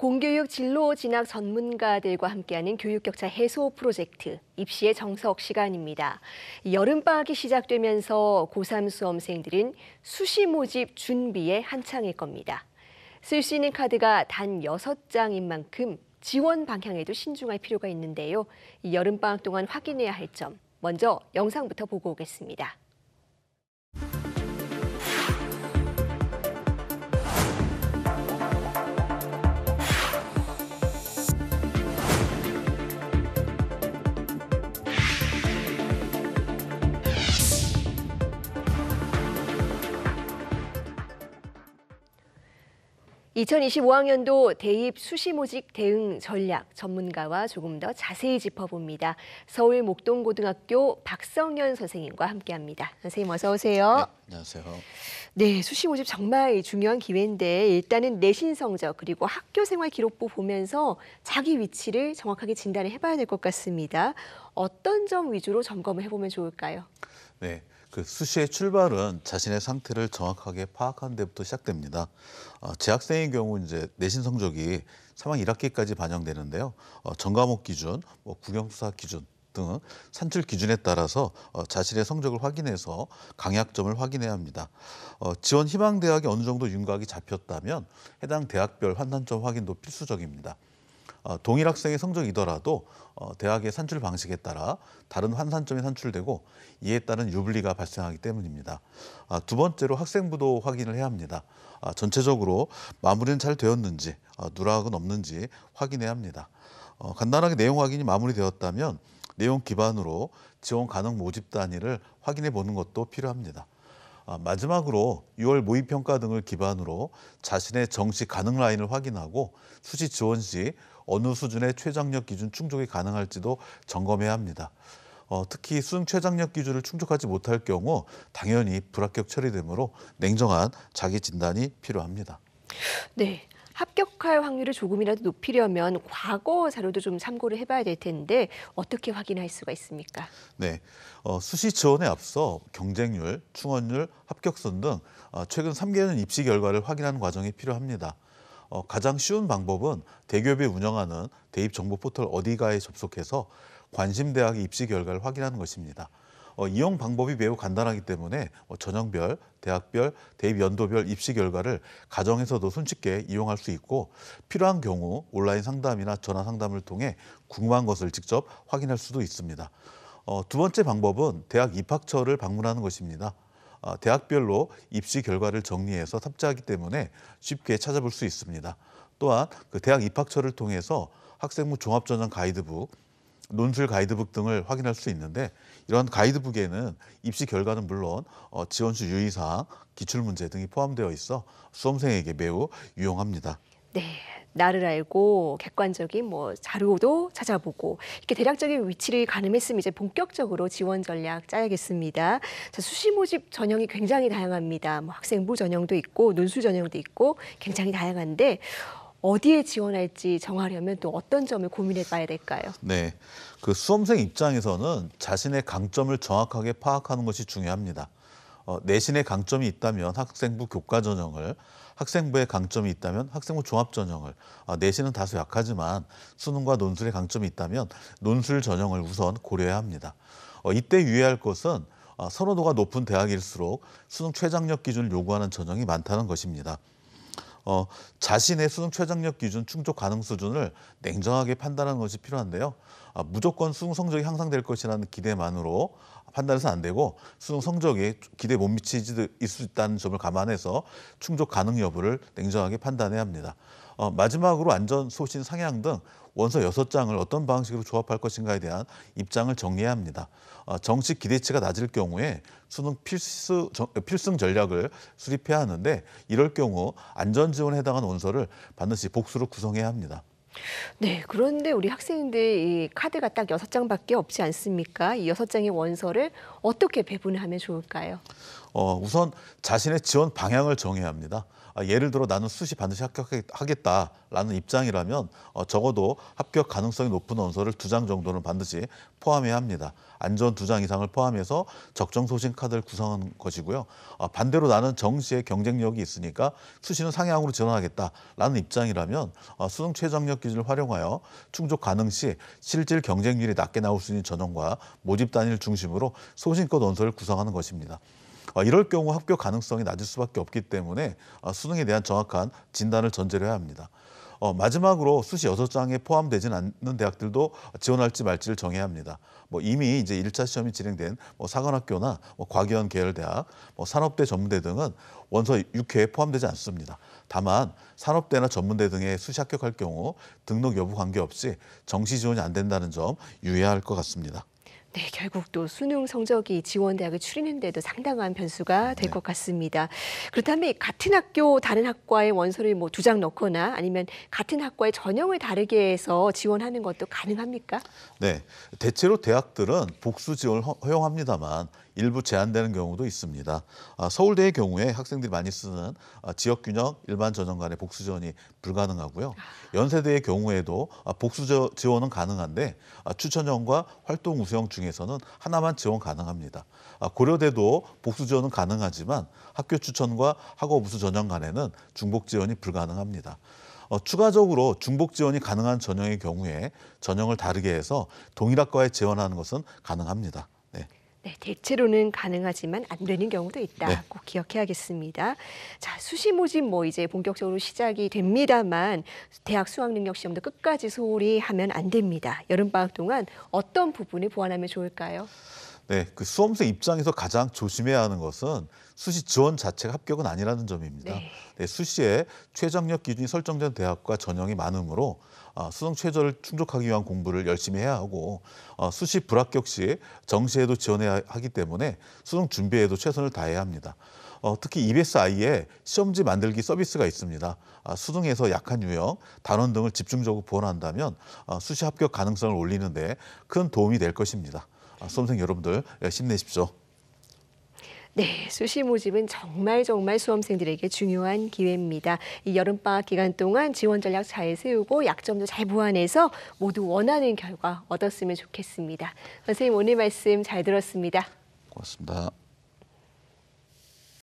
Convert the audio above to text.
공교육 진로 진학 전문가들과 함께하는 교육 격차 해소 프로젝트 입시의 정석 시간입니다. 여름방학이 시작되면서 고3 수험생들은 수시 모집 준비에 한창일 겁니다. 쓸 수 있는 카드가 단 6장인 만큼 지원 방향에도 신중할 필요가 있는데요. 여름방학 동안 확인해야 할 점, 먼저 영상부터 보고 오겠습니다. 2025학년도 대입 수시모집 대응 전략 전문가와 조금 더 자세히 짚어봅니다. 서울 목동고등학교 박성현 선생님과 함께합니다. 선생님 어서 오세요. 네, 안녕하세요. 네, 수시모집 정말 중요한 기회인데 일단은 내신 성적 그리고 학교생활 기록부 보면서 자기 위치를 정확하게 진단을 해봐야 될 것 같습니다. 어떤 점 위주로 점검을 해보면 좋을까요? 네, 그 수시의 출발은 자신의 상태를 정확하게 파악한 데부터 시작됩니다. 어, 재학생의 경우 이제 내신 성적이 3학 1학기까지 반영되는데요. 어, 전과목 기준, 뭐 국영수사 기준 등 산출 기준에 따라서 어, 자신의 성적을 확인해서 강약점을 확인해야 합니다. 어, 지원 희망 대학이 어느 정도 윤곽이 잡혔다면 해당 대학별 환산점 확인도 필수적입니다. 어, 동일 학생의 성적이더라도 어, 대학의 산출 방식에 따라 다른 환산점이 산출되고 이에 따른 유불리가 발생하기 때문입니다. 아, 두 번째로 학생부도 확인을 해야 합니다. 아, 전체적으로 마무리는 잘 되었는지 어, 누락은 없는지 확인해야 합니다. 간단하게 내용 확인이 마무리되었다면 내용 기반으로 지원 가능 모집 단위를 확인해 보는 것도 필요합니다. 아, 마지막으로 6월 모의평가 등을 기반으로 자신의 정시 가능 라인을 확인하고 수시 지원 시 어느 수준의 최장력 기준 충족이 가능할지도 점검해야 합니다. 어, 특히 수능 최장력 기준을 충족하지 못할 경우 당연히 불합격 처리되므로 냉정한 자기 진단이 필요합니다. 네. 합격할 확률을 조금이라도 높이려면 과거 자료도 좀 참고를 해봐야 될 텐데 어떻게 확인할 수가 있습니까? 네, 어, 수시 지원에 앞서 경쟁률, 충원율, 합격선 등 어, 최근 3개년 입시 결과를 확인하는 과정이 필요합니다. 어, 가장 쉬운 방법은 대기업이 운영하는 대입 정보 포털 어디가에 접속해서 관심 대학의 입시 결과를 확인하는 것입니다. 어, 이용 방법이 매우 간단하기 때문에 어, 전형별, 대학별, 대입 연도별 입시 결과를 가정에서도 손쉽게 이용할 수 있고 필요한 경우 온라인 상담이나 전화 상담을 통해 궁금한 것을 직접 확인할 수도 있습니다. 어, 두 번째 방법은 대학 입학처를 방문하는 것입니다. 어, 대학별로 입시 결과를 정리해서 탑재하기 때문에 쉽게 찾아볼 수 있습니다. 또한 그 대학 입학처를 통해서 학생부 종합전형 가이드북, 논술 가이드북 등을 확인할 수 있는데 이러한 가이드북에는 입시 결과는 물론 어, 지원수 유의사항, 기출문제 등이 포함되어 있어 수험생에게 매우 유용합니다. 네, 나를 알고 객관적인 뭐 자료도 찾아보고 이렇게 대략적인 위치를 가늠했으면 이제 본격적으로 지원 전략 짜야겠습니다. 자, 수시 모집 전형이 굉장히 다양합니다. 뭐 학생부 전형도 있고 논술 전형도 있고 굉장히 다양한데 어디에 지원할지 정하려면 또 어떤 점을 고민해 봐야 될까요? 네. 그 수험생 입장에서는 자신의 강점을 정확하게 파악하는 것이 중요합니다. 어, 내신의 강점이 있다면 학생부 교과 전형을 학생부의 강점이 있다면 학생부 종합 전형을 아, 내신은 다소 약하지만 수능과 논술의 강점이 있다면 논술 전형을 우선 고려해야 합니다. 어, 이때 유의할 것은 아, 선호도가 높은 대학일수록 수능 최장력 기준을 요구하는 전형이 많다는 것입니다. 어, 자신의 수능 최장력 기준 충족 가능 수준을 냉정하게 판단하는 것이 필요한데요. 아, 무조건 수능 성적이 향상될 것이라는 기대만으로 판단해서 안 되고 수능 성적이 기대 못 미치지 있을 수 있다는 점을 감안해서 충족 가능 여부를 냉정하게 판단해야 합니다. 어, 마지막으로 안전, 소신, 상향 등 원서 여섯 장을 어떤 방식으로 조합할 것인가에 대한 입장을 정리해야 합니다. 어, 정식 기대치가 낮을 경우에 수능 필수, 정, 필승 전략을 수립해야 하는데 이럴 경우 안전 지원에 해당한 원서를 반드시 복수로 구성해야 합니다. 네, 그런데 우리 학생들 이 카드가 딱 여섯 장밖에 없지 않습니까? 이 여섯 장의 원서를 어떻게 배분하면 좋을까요? 어, 우선 자신의 지원 방향을 정해야 합니다. 아, 예를 들어 나는 수시 반드시 합격하겠다라는 입장이라면 어, 적어도 합격 가능성이 높은 원서를 두 장 정도는 반드시 포함해야 합니다. 안전 두 장 이상을 포함해서 적정 소신 카드를 구성한 것이고요. 아, 반대로 나는 정시에 경쟁력이 있으니까 수시는 상향으로 지원하겠다라는 입장이라면 어, 수능 최저학력 기준 기준을 활용하여 충족 가능 시 실질 경쟁률이 낮게 나올 수 있는 전형과 모집 단위를 중심으로 소신껏 원서를 구성하는 것입니다. 아, 이럴 경우 합격 가능성이 낮을 수밖에 없기 때문에 아, 수능에 대한 정확한 진단을 전제로 해야 합니다. 어, 마지막으로 수시 여섯 장에 포함되진 않는 대학들도 지원할지 말지를 정해야 합니다. 뭐 이미 이제 일차 시험이 진행된 뭐 사관학교나 뭐 과기원 계열대학, 뭐 산업대 전문대 등은 원서 6회에 포함되지 않습니다. 다만 산업대나 전문대 등에 수시 합격할 경우 등록 여부 관계없이 정시 지원이 안 된다는 점 유의해야 할 것 같습니다. 네, 결국 또 수능 성적이 지원대학을 추리는데도 상당한 변수가 될것 네. 같습니다. 그렇다면 같은 학교 다른 학과에 원서를 뭐 두 장 넣거나 아니면 같은 학과에 전형을 다르게 해서 지원하는 것도 가능합니까? 네, 대체로 대학들은 복수 지원을 허용합니다만 일부 제한되는 경우도 있습니다. 아, 서울대의 경우에 학생들이 많이 쓰는 아, 지역균형 일반 전형 간의 복수 지원이 불가능하고요. 연세대의 경우에도 아, 복수 지원은 가능한데 추천형과 활동 우수형 중에서는 하나만 지원 가능합니다. 고려대도 복수 지원은 가능하지만 학교 추천과 학업 우수 전형 간에는 중복 지원이 불가능합니다. 어, 추가적으로 중복 지원이 가능한 전형의 경우에 전형을 다르게 해서 동일학과에 지원하는 것은 가능합니다. 네, 대체로는 가능하지만 안 되는 경우도 있다. 네. 꼭 기억해야겠습니다. 자, 수시 모집 뭐 이제 본격적으로 시작이 됩니다만 대학 수학 능력 시험도 끝까지 소홀히 하면 안 됩니다. 여름 방학 동안 어떤 부분을 보완하면 좋을까요? 네, 그 수험생 입장에서 가장 조심해야 하는 것은 수시 지원 자체가 합격은 아니라는 점입니다. 네. 네 수시에 최저학력 기준이 설정된 대학과 전형이 많으므로 어, 수능 최저를 충족하기 위한 공부를 열심히 해야 하고 어, 수시 불합격 시 정시에도 지원해야 하기 때문에 수능 준비에도 최선을 다해야 합니다. 어, 특히 EBSI에 시험지 만들기 서비스가 있습니다. 아, 수능에서 약한 유형, 단원 등을 집중적으로 보완한다면 어, 수시 합격 가능성을 올리는데 큰 도움이 될 것입니다. 아, 수험생 여러분들 힘내십시오. 네, 수시 모집은 정말 정말 수험생들에게 중요한 기회입니다. 이 여름방학 기간 동안 지원 전략 잘 세우고 약점도 잘 보완해서 모두 원하는 결과 얻었으면 좋겠습니다. 선생님 오늘 말씀 잘 들었습니다. 고맙습니다.